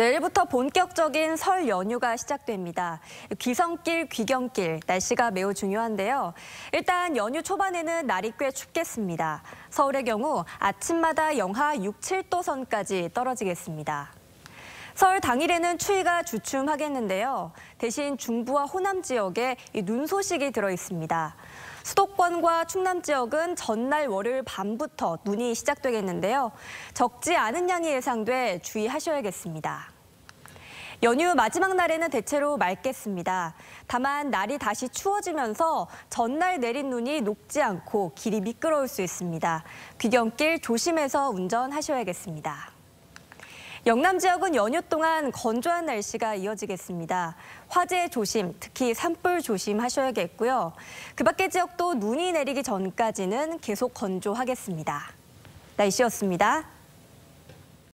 내일부터 본격적인 설 연휴가 시작됩니다. 귀성길, 귀경길, 날씨가 매우 중요한데요. 일단 연휴 초반에는 날이 꽤 춥겠습니다. 서울의 경우 아침마다 영하 6, 7도 선까지 떨어지겠습니다. 설 당일에는 추위가 주춤하겠는데요. 대신 중부와 호남 지역에 눈 소식이 들어 있습니다. 수도권과 충남 지역은 전날 월요일 밤부터 눈이 시작되겠는데요. 적지 않은 양이 예상돼 주의하셔야겠습니다. 연휴 마지막 날에는 대체로 맑겠습니다. 다만 날이 다시 추워지면서 전날 내린 눈이 녹지 않고 길이 미끄러울 수 있습니다. 귀경길 조심해서 운전하셔야겠습니다. 영남 지역은 연휴 동안 건조한 날씨가 이어지겠습니다. 화재 조심, 특히 산불 조심하셔야겠고요. 그 밖의 지역도 눈이 내리기 전까지는 계속 건조하겠습니다. 날씨였습니다.